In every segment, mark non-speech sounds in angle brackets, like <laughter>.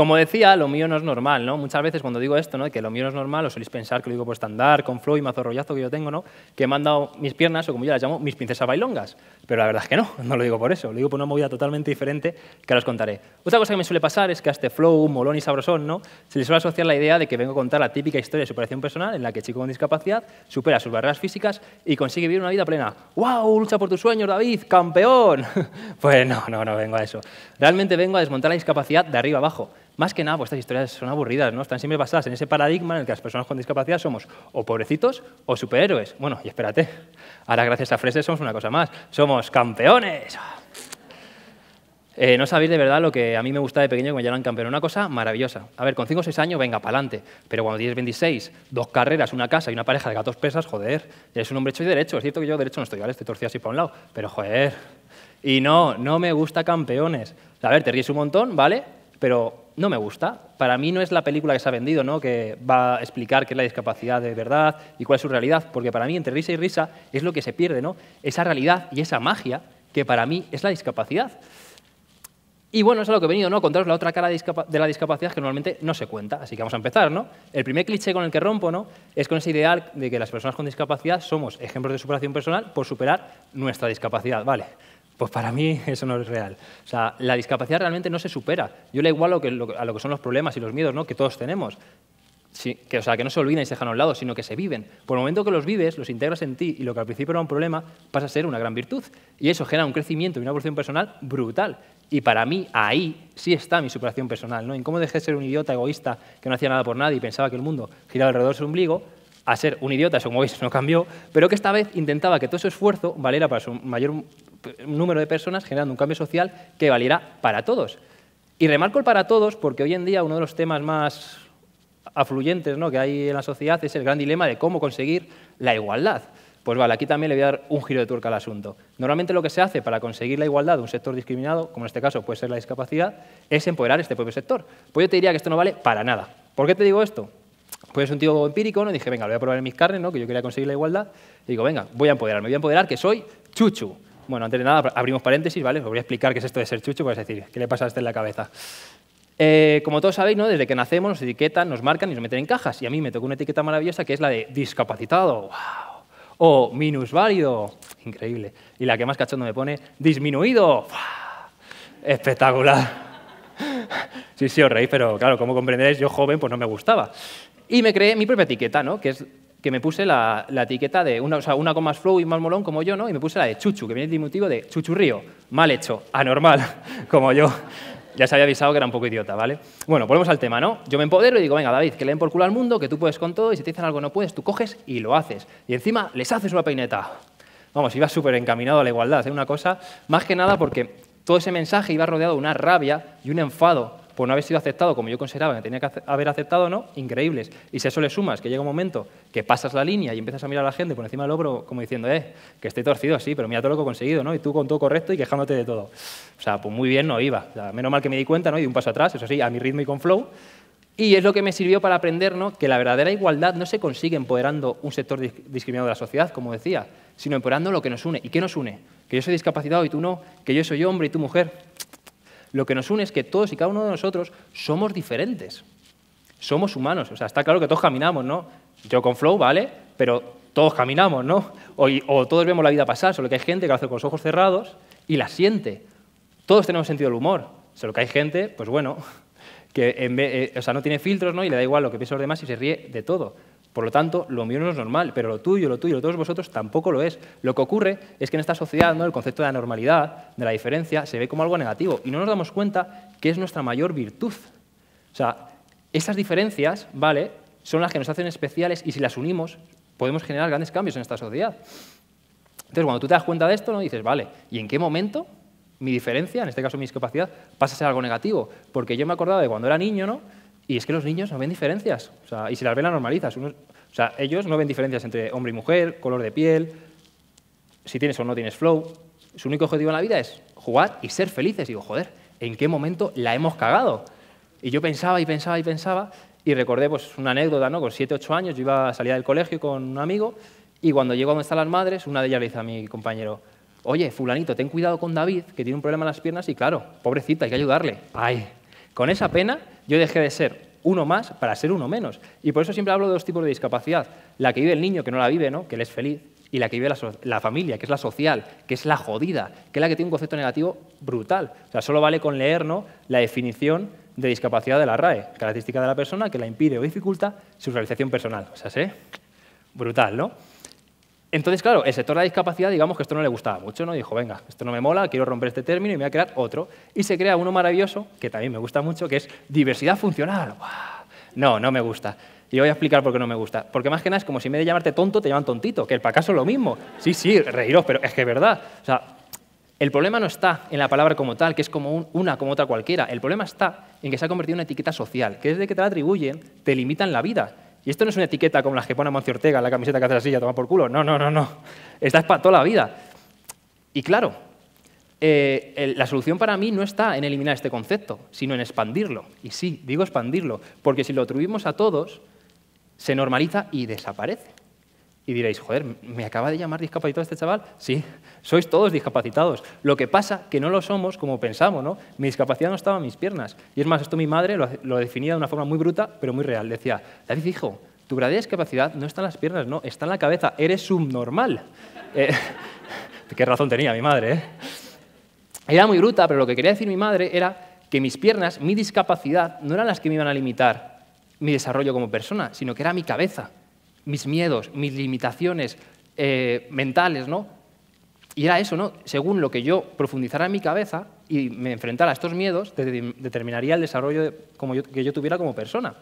Como decía, lo mío no es normal, ¿no? Muchas veces cuando digo esto, ¿no? Que lo mío no es normal, os soléis pensar que lo digo por estandar, con flow y mazo rollazo que yo tengo, ¿no? Que me han dado mis piernas, o como yo las llamo, mis princesas bailongas. Pero la verdad es que no, <laughs> no lo digo por eso, lo digo por una movida totalmente diferente que ahora os contaré. Otra cosa que me suele pasar es que a este flow, molón y sabrosón, ¿no? Se le suele asociar la idea de que vengo a contar la típica historia de superación personal en la que el chico con discapacidad supera sus barreras físicas y consigue vivir una vida plena. ¡Wow! Lucha por tus sueños, David, campeón. <laughs> pues no, no, no vengo a eso. Realmente vengo a desmontar la discapacidad de arriba abajo más que nada, pues estas historias son aburridas, ¿no? Están siempre basadas en ese paradigma en el que las personas con discapacidad somos o pobrecitos o superhéroes. Bueno, y espérate, ahora gracias a Freses somos una cosa más, somos campeones. Eh, no sabéis de verdad lo que a mí me gusta de pequeño cuando me llaman campeón. Una cosa maravillosa. A ver, con 5 o 6 años, venga, pa'lante. Pero cuando tienes 26, dos carreras, una casa y una pareja de gatos pesas, joder, eres un hombre hecho y derecho. Es cierto que yo derecho no estoy, ¿vale? Estoy torcido así para un lado. Pero joder. Y no, no me gusta campeones. A ver, te ríes un montón, ¿vale? Pero no me gusta. Para mí no es la película que se ha vendido, ¿no? que va a explicar qué es la discapacidad de verdad y cuál es su realidad, porque para mí entre risa y risa es lo que se pierde, ¿no? esa realidad y esa magia que para mí es la discapacidad. Y bueno, eso es lo que he venido, ¿no? Contaros la otra cara de la discapacidad que normalmente no se cuenta. Así que vamos a empezar, ¿no? El primer cliché con el que rompo, ¿no? Es con ese ideal de que las personas con discapacidad somos ejemplos de superación personal por superar nuestra discapacidad. Vale, pues para mí <laughs> eso no es real. O sea, la discapacidad realmente no se supera. Yo le igualo a lo que son los problemas y los miedos ¿no? que todos tenemos. Sí, que, o sea, que no se olvidan y se dejan a un lado, sino que se viven. Por el momento que los vives, los integras en ti y lo que al principio era un problema pasa a ser una gran virtud. Y eso genera un crecimiento y una evolución personal brutal. Y para mí, ahí sí está mi superación personal, ¿no? En cómo dejé de ser un idiota egoísta que no hacía nada por nadie y pensaba que el mundo giraba alrededor de su ombligo, a ser un idiota, eso como <laughs> no cambió, pero que esta vez intentaba que todo ese esfuerzo valiera para su mayor un número de personas generando un cambio social que valiera para todos. Y remarco el para todos porque hoy en día uno de los temas más afluyentes que hay en la sociedad es el gran dilema de cómo conseguir la igualdad. Pues vale, aquí también le voy a dar un giro de tuerca al asunto. Normalmente lo que se hace para conseguir la igualdad de un sector discriminado, como en este caso puede ser la discapacidad, es empoderar este propio sector. Pues yo te diría que esto no vale para nada. ¿Por qué te digo esto? Pues es un tío empírico, ¿no? Dije, venga, lo voy a probar en mis carnes, ¿no? Que yo quería conseguir la igualdad. Y digo, venga, voy a empoderarme, voy a empoderar que soy chuchu. Bueno, antes de nada, abrimos paréntesis, ¿vale? Os voy a explicar qué es esto de ser chucho, pues es decir, qué le pasa a este en la cabeza. Eh, como todos sabéis, ¿no? desde que nacemos nos etiquetan, nos marcan y nos meten en cajas. Y a mí me tocó una etiqueta maravillosa que es la de discapacitado, wow. o ¡Oh, minusválido, increíble. Y la que más cachondo me pone, disminuido, wow. espectacular. <laughs> sí, sí, os reís, pero claro, como comprenderéis, yo joven pues no me gustaba. Y me creé mi propia etiqueta, ¿no? que es que me puse la, etiqueta de una, o sea, una con más flow y más molón como yo, ¿no? Y me puse la de chuchu, que viene el diminutivo de chuchurrío, mal hecho, anormal, <laughs> como yo. Ya se había avisado que era un poco idiota, ¿vale? Bueno, volvemos al tema, ¿no? Yo me empodero y digo, venga, David, que le den por culo al mundo, que tú puedes con todo, y si te dicen algo no puedes, tú coges y lo haces. Y encima les haces una peineta. Vamos, iba súper encaminado a la igualdad, ¿eh? una cosa, más que nada porque todo ese mensaje iba rodeado de una rabia y un enfado por no haber sido aceptado como yo consideraba que tenía que haber aceptado no, increíbles. Y si a eso le sumas que llega un momento que pasas la línea y empiezas a mirar a la gente por encima del hombro como diciendo, eh, que estoy torcido, sí, pero mira todo lo que he conseguido, ¿no? Y tú con todo correcto y quejándote de todo. O sea, pues muy bien no iba. menos mal que me di cuenta, ¿no? Y di un paso atrás, eso sí, a mi ritmo y con flow. Y es lo que me sirvió para aprender ¿no? que la verdadera igualdad no se consigue empoderando un sector discriminado de la sociedad, como decía, sino empoderando lo que nos une. ¿Y qué nos une? Que yo soy discapacitado y tú no, que yo soy hombre y tú mujer lo que nos une es que todos y cada uno de nosotros somos diferentes. Somos humanos. O sea, está claro que todos caminamos, ¿no? Yo con Flow, ¿vale? Pero todos caminamos, ¿no? O, todos vemos la vida pasar, solo que hay gente que lo hace con los ojos cerrados y la siente. Todos tenemos sentido del humor, solo que hay gente, pues bueno, <laughs> que eh, o sea, no tiene filtros ¿no? y le da igual lo que piensan los demás y se ríe de todo. Por lo tanto, lo mío no es normal, pero lo tuyo, lo tuyo, lo de todos vosotros tampoco lo es. Lo que ocurre es que en esta sociedad ¿no? el concepto de la normalidad, de la diferencia, se ve como algo negativo y no nos damos cuenta que es nuestra mayor virtud. O sea, estas diferencias, ¿vale? Son las que nos hacen especiales y si las unimos podemos generar grandes cambios en esta sociedad. Entonces, cuando tú te das cuenta de esto, ¿no? dices, vale, ¿y en qué momento mi diferencia, en este caso mi discapacidad, pasa a ser algo negativo? Porque yo me acordaba de cuando era niño, ¿no? Y es que los niños no ven diferencias. O sea, y si las ven, las normalizas. o sea, ellos no ven diferencias entre hombre y mujer, color de piel, si tienes o no tienes flow. Su único objetivo en la vida es jugar y ser felices. Y digo, joder, ¿en qué momento la hemos cagado? Y yo pensaba y pensaba y pensaba y recordé pues, una anécdota, ¿no? Con 7, 8 años yo iba a salir del colegio con un amigo y cuando llego a donde están las madres, una de ellas le dice a mi compañero, oye, fulanito, ten cuidado con David, que tiene un problema en las piernas y claro, pobrecita, hay que ayudarle. Ay, con esa pena yo dejé de ser uno más para ser uno menos. Y por eso siempre hablo de dos tipos de discapacidad. La que vive el niño, que no la vive, ¿no? que él es feliz, y la que vive la, familia, que es la social, que es la jodida, que es la que tiene un concepto negativo brutal. O sea, solo vale con leer la definición de discapacidad de la RAE, característica de la persona que la impide o dificulta su realización personal. O sea, ¿sí? Brutal, ¿no? Entonces, claro, el sector de la discapacidad, digamos que esto no le gustaba mucho, ¿no? Dijo, venga, esto no me mola, quiero romper este término y me voy a crear otro. Y se crea uno maravilloso, que también me gusta mucho, que es diversidad funcional. No, no me gusta. Y voy a explicar por qué no me gusta. Porque más que nada es como si me de llamarte tonto, te llaman tontito, que el pacaso es lo mismo. Sí, sí, reíros, pero es que es verdad. O sea, el problema no está en la palabra como tal, que es como una como otra cualquiera. El problema está en que se ha convertido en una etiqueta social, que desde que te la atribuyen, te limitan la vida. Y esto no es una etiqueta como las que pone Moncio Ortega la camiseta que hace la silla, toma por culo. No, no, no, no. Esta para toda la vida. Y claro, eh, la solución para mí no está en eliminar este concepto, sino en expandirlo. Y sí, digo expandirlo, porque si lo atribuimos a todos, se normaliza y desaparece. Y diréis, joder, ¿me acaba de llamar discapacitado este chaval? Sí, sois todos discapacitados. Lo que pasa que no lo somos como pensamos, ¿no? Mi discapacidad no estaba en mis piernas. Y es más, esto mi madre lo, definía de una forma muy bruta, pero muy real. Decía, David, hijo, tu verdadera discapacidad no está en las piernas, no, está en la cabeza. Eres subnormal. Eh, <laughs> qué razón tenía mi madre, ¿eh? Era muy bruta, pero lo que quería decir mi madre era que mis piernas, mi discapacidad, no eran las que me iban a limitar mi desarrollo como persona, sino que era mi cabeza mis miedos, mis limitaciones eh, mentales, ¿no? Y era eso, ¿no? Según lo que yo profundizara en mi cabeza y me enfrentara a estos miedos, determinaría el desarrollo que yo tuviera como persona.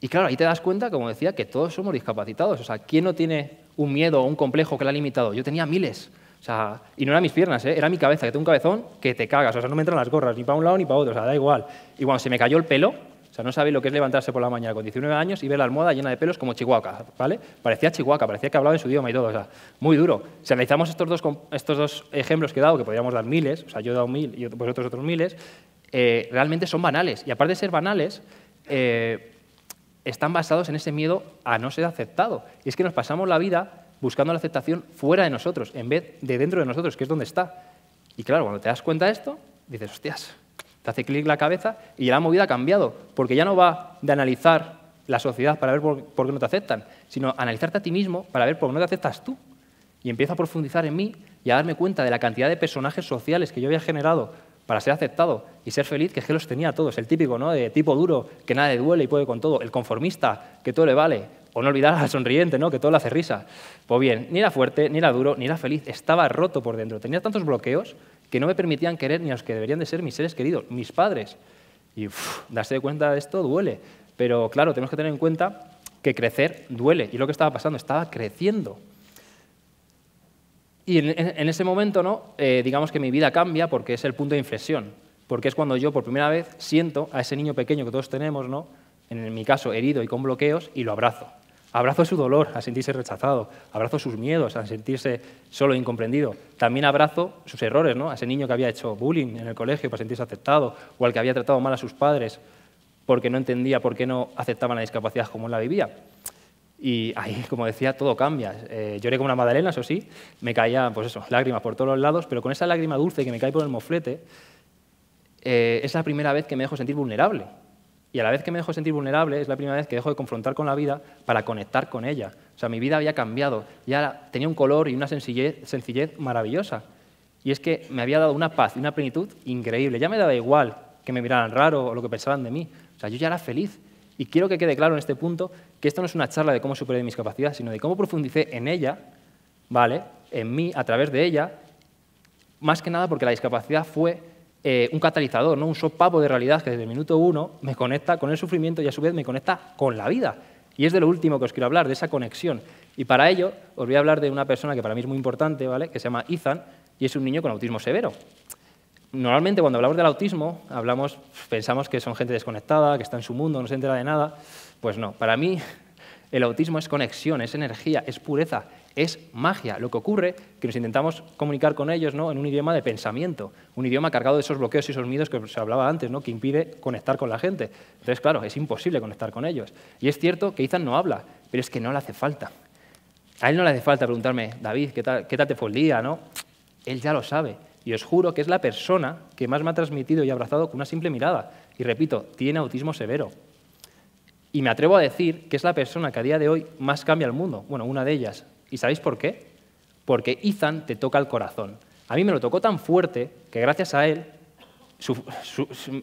Y claro, ahí te das cuenta, como decía, que todos somos discapacitados. O sea, ¿quién no tiene un miedo o un complejo que le ha limitado? Yo tenía miles. O sea, y no eran mis piernas, ¿eh? era mi cabeza, que tengo un cabezón que te cagas. O sea, no me entran las gorras, ni para un lado ni para otro. O sea, da igual. Y cuando se me cayó el pelo, sea, no sabéis lo que es levantarse por la mañana con 19 años y ver la almohada llena de pelos como Chihuahua, ¿vale? Parecía Chihuahua, parecía que hablaba en su idioma y todo, o sea, muy duro. Si analizamos estos dos, ejemplos que he dado, que podríamos dar miles, o sea, yo he dado mil y vosotros otros miles, eh, realmente son banales. Y aparte de ser banales, eh, están basados en ese miedo a no ser aceptado. Y es que nos pasamos la vida buscando la aceptación fuera de nosotros, en vez de dentro de nosotros, que es donde está. Y claro, cuando te das cuenta de esto, dices, hostias, te hace clic la cabeza y la movida ha cambiado, porque ya no va de analizar la sociedad para ver por, qué no te aceptan, sino analizarte a ti mismo para ver por qué no te aceptas tú. Y empieza a profundizar en mí y a darme cuenta de la cantidad de personajes sociales que yo había generado para ser aceptado y ser feliz, que es que los tenía todos. El típico, ¿no? De tipo duro, que nada le duele y puede con todo. El conformista, que todo le vale. O no olvidar al sonriente, ¿no? Que todo le hace risa. Pues bien, ni era fuerte, ni era duro, ni era feliz. Estaba roto por dentro. Tenía tantos bloqueos que no me permitían querer ni a los que deberían de ser mis seres queridos, mis padres. Y darse cuenta de esto duele. Pero claro, tenemos que tener en cuenta que crecer duele. Y lo que estaba pasando, estaba creciendo. Y en, ese momento, ¿no? Eh, digamos que mi vida cambia porque es el punto de inflexión. Porque es cuando yo por primera vez siento a ese niño pequeño que todos tenemos, ¿no? en mi caso herido y con bloqueos, y lo abrazo. Abrazo su dolor al sentirse rechazado, abrazo sus miedos al sentirse solo e incomprendido. También abrazo sus errores, ¿no? A ese niño que había hecho bullying en el colegio para sentirse aceptado, o al que había tratado mal a sus padres porque no entendía por qué no aceptaban la discapacidad como él la vivía. Y ahí, como decía, todo cambia. Eh, lloré como una madalena, eso sí, me caían pues eso, lágrimas por todos los lados, pero con esa lágrima dulce que me cae por el moflete, eh, es la primera vez que me dejo sentir vulnerable y a la vez que me dejo sentir vulnerable, es la primera vez que dejo de confrontar con la vida para conectar con ella. O sea, mi vida había cambiado. Ya tenía un color y una sencillez, maravillosa. Y es que me había dado una paz y una plenitud increíble. Ya me daba igual que me miraran raro o lo que pensaran de mí. O sea, yo ya era feliz. Y quiero que quede claro en este punto que esto no es una charla de cómo superé mis capacidades, sino de cómo profundicé en ella, ¿vale? En mí, a través de ella, más que nada porque la discapacidad fue eh, un catalizador, ¿no? un sopapo de realidad que desde el minuto uno me conecta con el sufrimiento y a su vez me conecta con la vida. Y es de lo último que os quiero hablar, de esa conexión. Y para ello os voy a hablar de una persona que para mí es muy importante, que se llama Ethan, y es un niño con autismo severo. Normalmente cuando hablamos del autismo, hablamos, pensamos que son gente desconectada, que está en su mundo, no se entera de nada. Pues no, para mí el autismo es conexión, es energía, es pureza, es magia. Lo que ocurre que nos intentamos comunicar con ellos ¿no? en un idioma de pensamiento, un idioma cargado de esos bloqueos y esos miedos que se hablaba antes, ¿no? que impide conectar con la gente. Entonces, claro, es imposible conectar con ellos. Y es cierto que Ethan no habla, pero es que no le hace falta. A él no le hace falta preguntarme, David, ¿qué tal, qué te fue el día? ¿no? Él ya lo sabe. Y os juro que es la persona que más me ha transmitido y abrazado con una simple mirada. Y repito, tiene autismo severo. Y me atrevo a decir que es la persona que a día de hoy más cambia el mundo. Bueno, una de ellas, ¿Y sabéis por qué? Porque Ethan te toca el corazón. A mí me lo tocó tan fuerte que gracias a él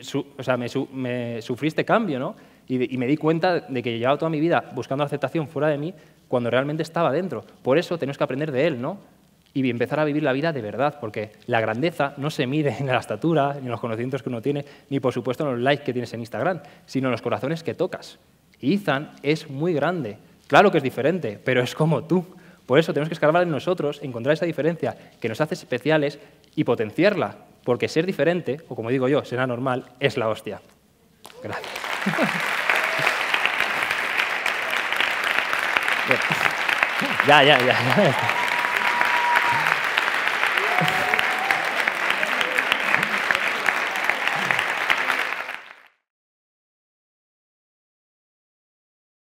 sea, me, me, sufrí este cambio, ¿no? Y, me di cuenta de que llevaba toda mi vida buscando la aceptación fuera de mí cuando realmente estaba dentro. Por eso tenemos que aprender de él, ¿no? Y empezar a vivir la vida de verdad, porque la grandeza no se mide en la estatura, ni en los conocimientos que uno tiene, ni por supuesto en los likes que tienes en Instagram, sino en los corazones que tocas. Ethan es muy grande. Claro que es diferente, pero es como tú. Por eso tenemos que escalar en nosotros, encontrar esa diferencia que nos hace especiales y potenciarla, porque ser diferente, o como digo yo, ser anormal, es la hostia. Gracias. ya, ya, ya.